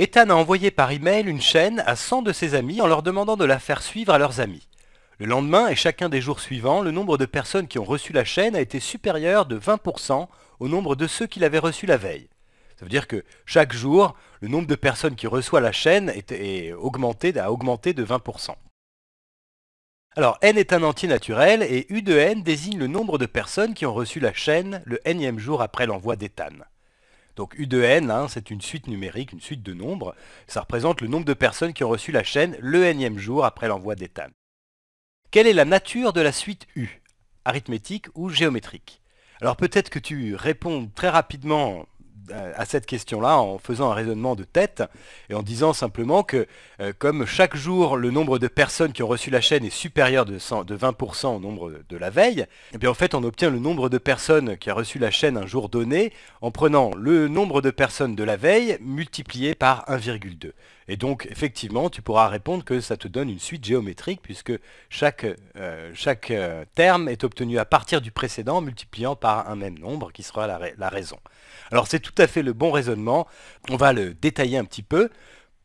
Ethan a envoyé par email une chaîne à 100 de ses amis en leur demandant de la faire suivre à leurs amis. Le lendemain et chacun des jours suivants, le nombre de personnes qui ont reçu la chaîne a été supérieur de 20% au nombre de ceux qui l'avaient reçu la veille. Ça veut dire que chaque jour, le nombre de personnes qui reçoit la chaîne augmenté, a augmenté de 20%. Alors, n est un entier naturel et U de n désigne le nombre de personnes qui ont reçu la chaîne le énième jour après l'envoi d'Ethan. Donc U de N, hein, c'est une suite numérique, une suite de nombres. Ça représente le nombre de personnes qui ont reçu la chaîne le énième jour après l'envoi des Quelle est la nature de la suite U Arithmétique ou géométrique Alors peut-être que tu réponds très rapidement à cette question-là en faisant un raisonnement de tête et en disant simplement que euh, comme chaque jour le nombre de personnes qui ont reçu la chaîne est supérieur de, 20% au nombre de la veille, et eh bien en fait on obtient le nombre de personnes qui a reçu la chaîne un jour donné en prenant le nombre de personnes de la veille multiplié par 1,2. Et donc, effectivement, tu pourras répondre que ça te donne une suite géométrique, puisque chaque, euh, chaque euh, terme est obtenu à partir du précédent, multipliant par un même nombre, qui sera la, raison. Alors, c'est tout à fait le bon raisonnement. On va le détailler un petit peu,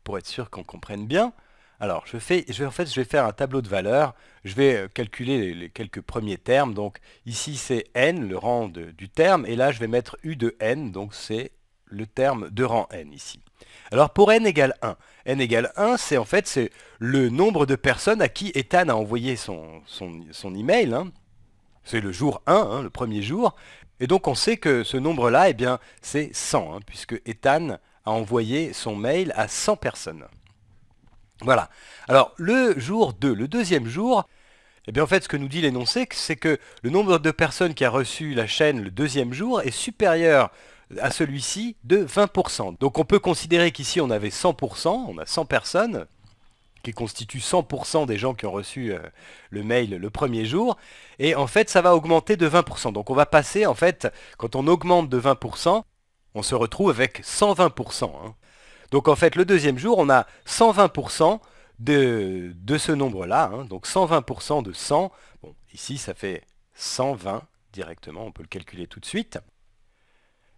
pour être sûr qu'on comprenne bien. Alors, je fais, en fait, je vais faire un tableau de valeurs. Je vais euh, calculer les, quelques premiers termes. Donc, ici, c'est n, le rang du terme. Et là, je vais mettre u de n, donc c'est le terme de rang n ici. Alors pour n égale 1, n égale 1 c'est en fait c'est le nombre de personnes à qui Ethan a envoyé son, son, son email. Hein. C'est le jour 1, hein, le premier jour. Et donc on sait que ce nombre-là, eh bien c'est 100, hein, puisque Ethan a envoyé son mail à 100 personnes. Voilà. Alors le jour 2, le deuxième jour, et eh bien en fait ce que nous dit l'énoncé, c'est que le nombre de personnes qui a reçu la chaîne le deuxième jour est supérieur à celui-ci de 20%. Donc on peut considérer qu'ici on avait 100%, on a 100 personnes qui constituent 100% des gens qui ont reçu euh, le mail le premier jour. Et en fait, ça va augmenter de 20%. Donc on va passer, en fait, quand on augmente de 20%, on se retrouve avec 120%. Hein. Donc en fait, le deuxième jour, on a 120% de, de ce nombre-là. Hein. Donc 120% de 100. Bon, ici, ça fait 120 directement, on peut le calculer tout de suite.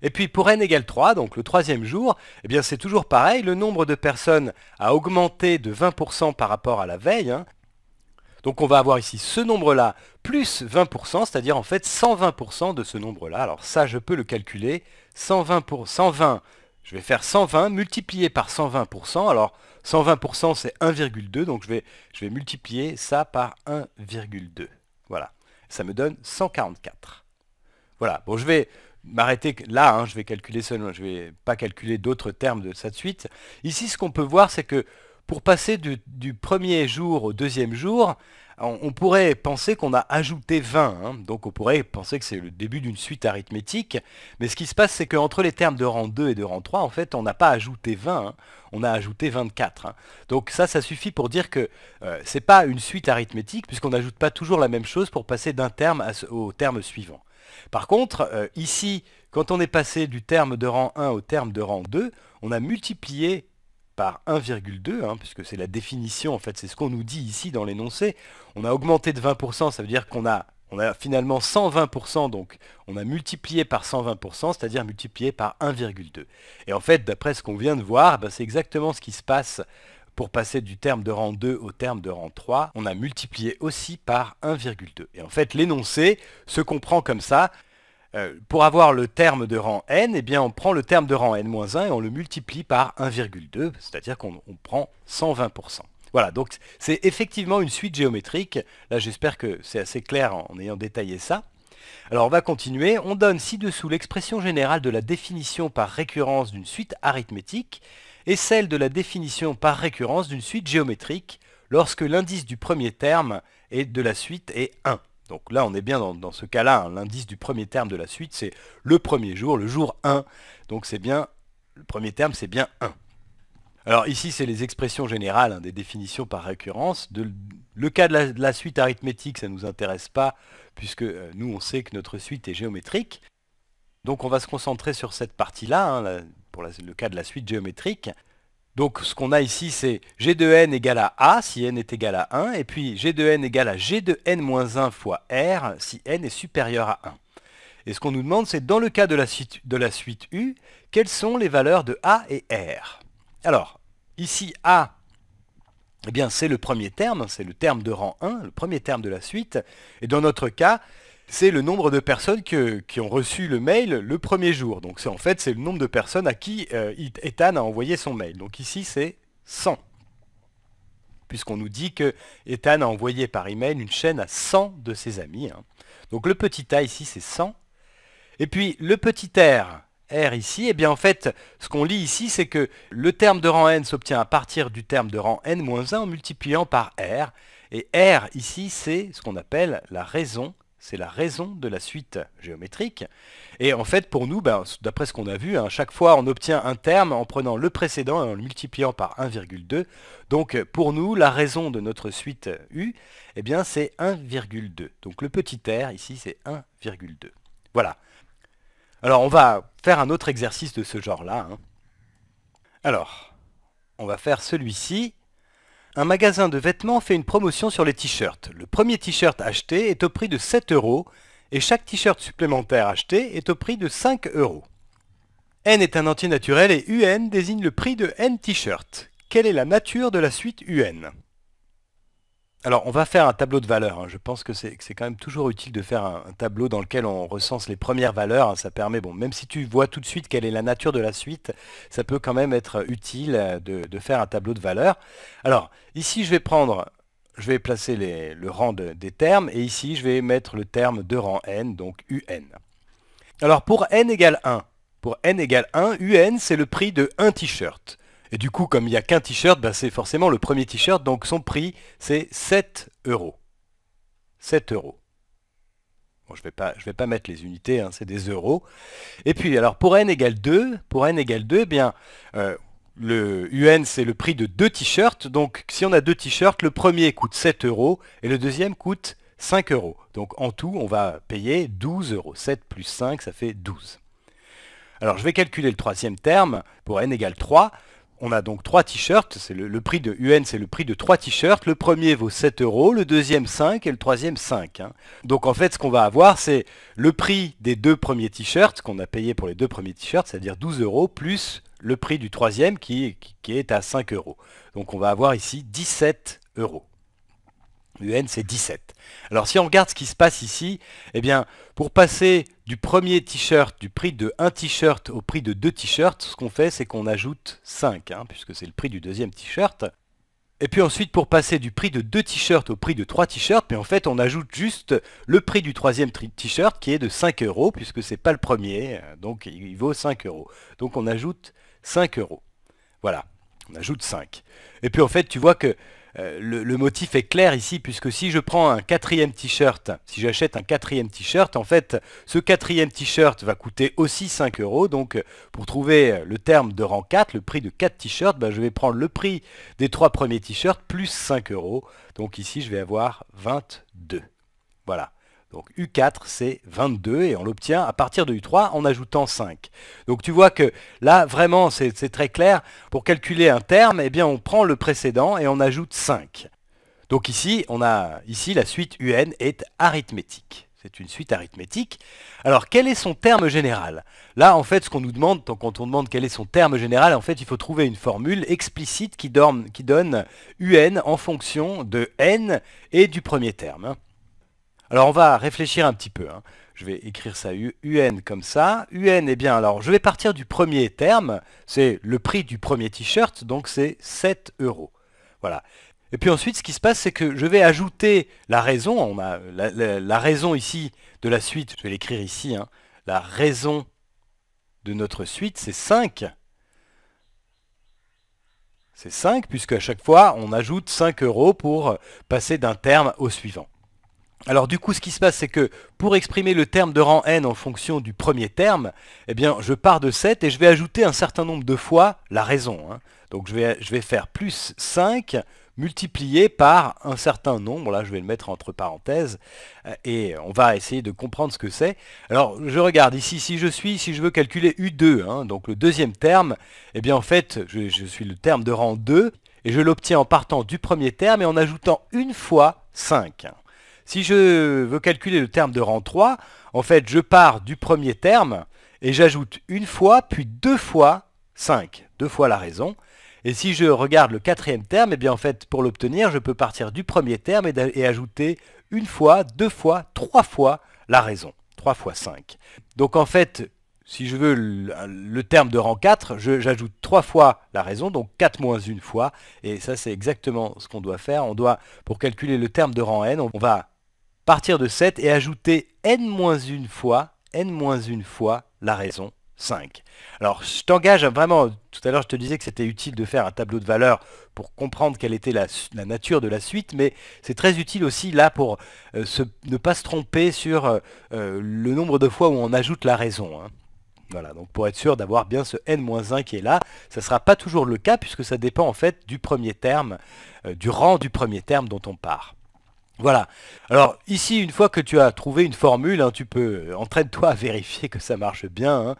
Et puis pour n égale 3, donc le troisième jour, eh bien c'est toujours pareil, le nombre de personnes a augmenté de 20% par rapport à la veille. Hein. Donc on va avoir ici ce nombre-là plus 20%, c'est-à-dire en fait 120% de ce nombre-là. Alors ça, je peux le calculer. 120, pour, 120, je vais faire 120 multiplié par 120%. Alors 120% c'est 1,2, donc je vais, je vais multiplier ça par 1,2. Voilà, ça me donne 144. Voilà, bon je vais, m'arrêter là, hein, je vais calculer seulement, je vais pas calculer d'autres termes de cette suite. Ici, ce qu'on peut voir, c'est que pour passer du, premier jour au deuxième jour, on, pourrait penser qu'on a ajouté 20, hein. donc on pourrait penser que c'est le début d'une suite arithmétique, mais ce qui se passe, c'est qu'entre les termes de rang 2 et de rang 3, en fait, on n'a pas ajouté 20, hein. on a ajouté 24. Donc ça, ça suffit pour dire que euh, ce n'est pas une suite arithmétique, puisqu'on n'ajoute pas toujours la même chose pour passer d'un terme au terme suivant. Par contre, euh, ici, quand on est passé du terme de rang 1 au terme de rang 2, on a multiplié par 1,2, hein, puisque c'est la définition, en fait, c'est ce qu'on nous dit ici dans l'énoncé. On a augmenté de 20%, ça veut dire qu'on a, finalement 120%, donc on a multiplié par 120%, c'est-à-dire multiplié par 1,2. Et en fait, d'après ce qu'on vient de voir, ben, c'est exactement ce qui se passe pour passer du terme de rang 2 au terme de rang 3, on a multiplié aussi par 1,2. Et en fait, l'énoncé se comprend comme ça. Euh, pour avoir le terme de rang n, eh bien, on prend le terme de rang n-1 et on le multiplie par 1,2, c'est-à-dire qu'on prend 120%. Voilà, donc c'est effectivement une suite géométrique. Là, j'espère que c'est assez clair en ayant détaillé ça. Alors on va continuer, on donne ci-dessous l'expression générale de la définition par récurrence d'une suite arithmétique et celle de la définition par récurrence d'une suite géométrique lorsque l'indice du premier terme de la suite est 1. Donc là, on est bien dans, ce cas-là. Hein, l'indice du premier terme de la suite, c'est le premier jour, le jour 1. Donc c'est bien, le premier terme, c'est bien 1. Alors ici, c'est les expressions générales, hein, des définitions par récurrence. le cas de la, suite arithmétique, ça ne nous intéresse pas, puisque euh, nous, on sait que notre suite est géométrique. Donc on va se concentrer sur cette partie-là, hein, pour le cas de la suite géométrique. Donc ce qu'on a ici, c'est g de n égale à a si n est égal à 1, et puis g de n égale à g de n moins 1 fois r si n est supérieur à 1. Et ce qu'on nous demande, c'est dans le cas de la, suite, de la suite U, quelles sont les valeurs de A et R Alors, ici, A, eh bien, c'est le premier terme, c'est le terme de rang 1, le premier terme de la suite. Et dans notre cas, c'est le nombre de personnes qui ont reçu le mail le premier jour. Donc c'est en fait c'est le nombre de personnes à qui euh, Ethan a envoyé son mail. Donc ici c'est 100. Puisqu'on nous dit que Ethan a envoyé par email une chaîne à 100 de ses amis. Hein. Donc le petit A ici c'est 100. Et puis le petit R, R ici, et eh bien en fait ce qu'on lit ici c'est que le terme de rang n s'obtient à partir du terme de rang n-1 en multipliant par R. Et R ici c'est ce qu'on appelle la raison c'est la raison de la suite géométrique. Et en fait, pour nous, ben, d'après ce qu'on a vu, à hein, chaque fois on obtient un terme en prenant le précédent et en le multipliant par 1,2. Donc pour nous, la raison de notre suite U, eh bien c'est 1,2. Donc le petit r ici, c'est 1,2. Voilà. Alors on va faire un autre exercice de ce genre-là. Hein. Alors, on va faire celui-ci un magasin de vêtements fait une promotion sur les t-shirts. Le premier t-shirt acheté est au prix de 7 euros et chaque t-shirt supplémentaire acheté est au prix de 5 euros. N est un entier naturel et UN désigne le prix de N t shirts Quelle est la nature de la suite UN alors, on va faire un tableau de valeurs. Hein. Je pense que c'est quand même toujours utile de faire un, tableau dans lequel on recense les premières valeurs. Hein. Ça permet, bon, même si tu vois tout de suite quelle est la nature de la suite, ça peut quand même être utile euh, de, faire un tableau de valeurs. Alors, ici, je vais prendre, je vais placer le rang des termes, et ici, je vais mettre le terme de rang n, donc un. Alors, pour n égale 1, pour n égale 1, un, c'est le prix de un t-shirt. Et du coup, comme il n'y a qu'un t-shirt, bah, c'est forcément le premier t-shirt, donc son prix, c'est 7 euros. 7 euros. je ne vais, pas, je vais pas mettre les unités, hein, c'est des euros. Et puis, alors, pour n égale 2, pour n 2, eh bien, euh, le UN, c'est le prix de deux t-shirts. Donc, si on a deux t-shirts, le premier coûte 7 euros et le deuxième coûte 5 euros. Donc, en tout, on va payer 12 euros. 7 plus 5, ça fait 12. Alors, je vais calculer le troisième terme. Pour n égale 3, on a donc trois t-shirts, c'est le, prix de UN, c'est le prix de trois t-shirts. Le premier vaut 7 euros, le deuxième 5 et le troisième 5. Hein. Donc en fait, ce qu'on va avoir, c'est le prix des deux premiers t-shirts qu'on a payé pour les deux premiers t-shirts, c'est-à-dire 12 euros, plus le prix du troisième qui, qui est à 5 euros. Donc on va avoir ici 17 euros. UN, c'est 17. Alors si on regarde ce qui se passe ici, eh bien, pour passer du premier t-shirt, du prix de un t-shirt au prix de deux t-shirts, ce qu'on fait, c'est qu'on ajoute 5, hein, puisque c'est le prix du deuxième t-shirt. Et puis ensuite, pour passer du prix de deux t-shirts au prix de trois t-shirts, mais en fait, on ajoute juste le prix du troisième t-shirt qui est de 5 euros, puisque n'est pas le premier, euh, donc il vaut 5 euros. Donc on ajoute 5 euros. Voilà, on ajoute 5. Et puis en fait, tu vois que euh, le, motif est clair ici, puisque si je prends un quatrième t-shirt, si j'achète un quatrième t-shirt, en fait, ce quatrième t-shirt va coûter aussi 5 euros. Donc, pour trouver le terme de rang 4, le prix de 4 t-shirts, ben, je vais prendre le prix des 3 premiers t-shirts plus 5 euros. Donc ici, je vais avoir 22. Voilà. Donc U4 c'est 22 et on l'obtient à partir de U3 en ajoutant 5. Donc tu vois que là vraiment c'est très clair, pour calculer un terme, eh bien on prend le précédent et on ajoute 5. Donc ici, on a ici la suite UN est arithmétique. C'est une suite arithmétique. Alors quel est son terme général Là en fait ce qu'on nous demande, quand on demande quel est son terme général, en fait il faut trouver une formule explicite qui donne UN en fonction de N et du premier terme. Hein. Alors on va réfléchir un petit peu. Hein. Je vais écrire ça UN comme ça. UN, eh bien alors je vais partir du premier terme, c'est le prix du premier t-shirt, donc c'est 7 euros. Voilà. Et puis ensuite, ce qui se passe, c'est que je vais ajouter la raison. On a la, raison ici de la suite, je vais l'écrire ici. Hein. La raison de notre suite, c'est 5. C'est 5, puisque à chaque fois, on ajoute 5 euros pour passer d'un terme au suivant. Alors du coup, ce qui se passe, c'est que pour exprimer le terme de rang n en fonction du premier terme, eh bien, je pars de 7 et je vais ajouter un certain nombre de fois la raison. Hein. Donc je vais, faire plus 5 multiplié par un certain nombre, là je vais le mettre entre parenthèses, euh, et on va essayer de comprendre ce que c'est. Alors je regarde ici, si je suis, si je veux calculer U2, hein, donc le deuxième terme, eh bien en fait, je, je suis le terme de rang 2, et je l'obtiens en partant du premier terme et en ajoutant une fois 5. Si je veux calculer le terme de rang 3, en fait, je pars du premier terme et j'ajoute une fois, puis deux fois 5, deux fois la raison. Et si je regarde le quatrième terme, et eh bien en fait, pour l'obtenir, je peux partir du premier terme et, ajouter une fois, deux fois, trois fois la raison. trois fois 5. Donc en fait, si je veux le, terme de rang 4, j'ajoute trois fois la raison, donc 4 moins une fois. Et ça, c'est exactement ce qu'on doit faire. On doit, pour calculer le terme de rang n, on va partir de 7 et ajouter n-1 fois, n fois la raison 5. Alors je t'engage vraiment, tout à l'heure je te disais que c'était utile de faire un tableau de valeurs pour comprendre quelle était la, nature de la suite, mais c'est très utile aussi là pour euh, ne pas se tromper sur euh, euh, le nombre de fois où on ajoute la raison. Hein. Voilà, donc pour être sûr d'avoir bien ce n-1 qui est là, ça ne sera pas toujours le cas puisque ça dépend en fait du premier terme, du rang du premier terme dont on part. Voilà. Alors ici, une fois que tu as trouvé une formule, hein, tu peux euh, entraîne-toi à vérifier que ça marche bien. Hein.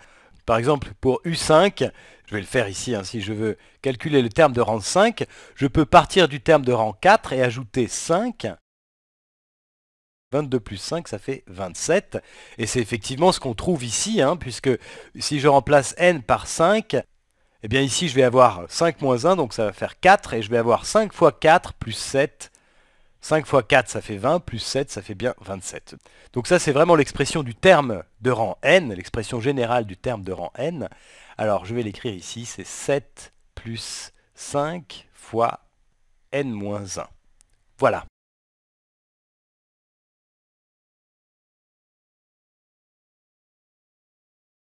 Par exemple, pour U5, je vais le faire ici, hein, si je veux calculer le terme de rang 5, je peux partir du terme de rang 4 et ajouter 5. 22 plus 5, ça fait 27. Et c'est effectivement ce qu'on trouve ici, puisque si je remplace n par 5, eh bien ici je vais avoir 5 moins 1, donc ça va faire 4, et je vais avoir 5 fois 4 plus 7, 5 fois 4, ça fait 20, plus 7, ça fait bien 27. Donc ça, c'est vraiment l'expression du terme de rang n, l'expression générale du terme de rang n. Alors, je vais l'écrire ici, c'est 7 plus 5 fois n-1. moins Voilà.